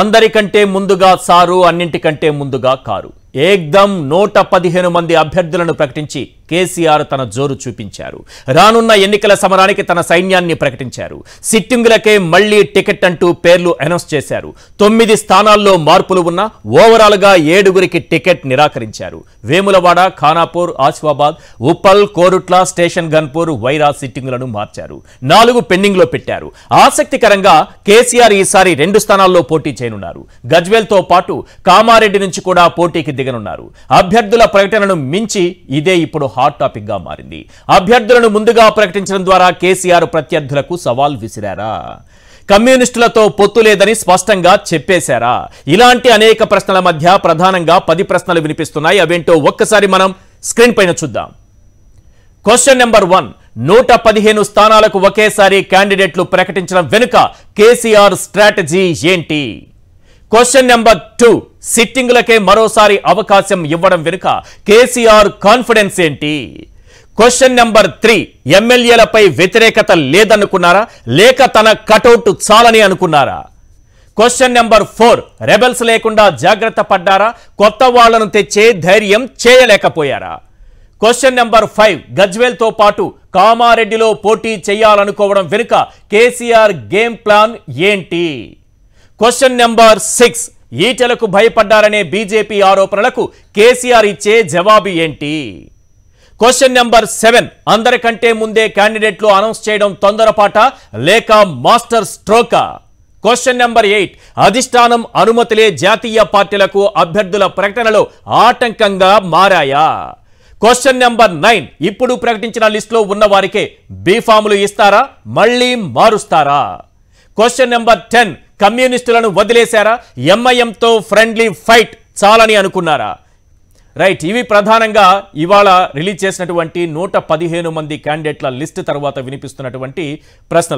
అందరికంటే ముందుగా సారు అన్నింటికంటే ముందుగా కారు ఏక్దం నూట పదిహేను మంది అభ్యర్థులను ప్రకటించి కేసీఆర్ తన జోరు చూపించారు రానున్న ఎన్నికల సమరానికి తన సైన్యాన్ని ప్రకటించారు సిట్టింగులకే మళ్లీ టికెట్ అంటూ పేర్లు అనౌన్స్ చేశారు తొమ్మిది స్థానాల్లో మార్పులు ఉన్న గా ఏడుగురికి టికెట్ నిరాకరించారు వేములవాడ ఖానాపూర్ ఆసిఫాబాద్ ఉప్పల్ కోరుట్ల స్టేషన్ గన్పూర్ వైరా సిట్టింగులను మార్చారు నాలుగు పెండింగ్ లో పెట్టారు ఆసక్తికరంగా కేసీఆర్ ఈసారి రెండు స్థానాల్లో పోటీ చేయనున్నారు గజ్వేల్ తో పాటు కామారెడ్డి నుంచి కూడా పోటీకి దిగనున్నారు అభ్యర్థుల ప్రకటనను మించి ఇదే ఇప్పుడు హాట్ టాపిక్ గా మారింది అభ్యర్థులను ముందుగా ప్రకటించడం ద్వారా కేసీఆర్ ప్రత్యర్థులకు సవాల్ విసిరారా కమ్యూనిస్టులతో పొత్తు లేదని స్పష్టంగా చెప్పేశారా ఇలాంటి అనేక ప్రశ్నల మధ్య ప్రధానంగా పది ప్రశ్నలు వినిపిస్తున్నాయి అవేంటో ఒక్కసారి మనం స్క్రీన్ పైన చూద్దాం క్వశ్చన్ నెంబర్ వన్ నూట పదిహేను స్థానాలకు ఒకేసారి క్యాండిడేట్లు ప్రకటించడం వెనుక కేసీఆర్ స్ట్రాటజీ ఏంటి క్వశ్చన్ నెంబర్ టూ సిట్టింగులకే మరోసారి అవకాశం ఇవ్వడం వెనుక కేసీఆర్ కాన్ఫిడెన్స్ ఏంటి క్వశ్చన్ నెంబర్ త్రీ ఎమ్మెల్యేలపై వ్యతిరేకత లేదనుకున్నారా లేక తన కటౌట్ చాలని అనుకున్నారా క్వశ్చన్ నెంబర్ ఫోర్ రెబల్స్ లేకుండా జాగ్రత్త పడ్డారా కొత్త వాళ్లను తెచ్చే ధైర్యం చేయలేకపోయారా క్వశ్చన్ నెంబర్ ఫైవ్ గజ్వేల్తో పాటు కామారెడ్డిలో పోటీ చేయాలనుకోవడం వెనుక కేసీఆర్ గేమ్ ప్లాన్ ఏంటి క్వశ్చన్ నెంబర్ సిక్స్ ఈటలకు భయపడ్డారనే బీజేపీ ఆరోపణలకు కేసీఆర్ ఇచ్చే జవాబు ఏంటి క్వశ్చన్ నెంబర్ సెవెన్ అందరికంటే ముందే క్యాండిడేట్లు అనౌన్స్ చేయడం తొందరపాట లేక మాస్టర్ స్ట్రోకా క్వశ్చన్ నెంబర్ ఎయిట్ అధిష్టానం అనుమతులే జాతీయ పార్టీలకు అభ్యర్థుల ప్రకటనలో ఆటంకంగా మారాయా క్వశ్చన్ నెంబర్ నైన్ ఇప్పుడు ప్రకటించిన లిస్టులో ఉన్న వారికే బీఫాములు ఇస్తారా మళ్ళీ మారుస్తారా క్వశ్చన్ నెంబర్ టెన్ కమ్యూనిస్టులను వదిలేశారా ఎంఐఎంతో ఫ్రెండ్లీ ఫైట్ చాలని అనుకున్నారా రైట్ ఇవి ప్రధానంగా ఇవాళ రిలీజ్ చేసినటువంటి నూట మంది క్యాండిడేట్ల లిస్ట్ తర్వాత వినిపిస్తున్నటువంటి ప్రశ్నలు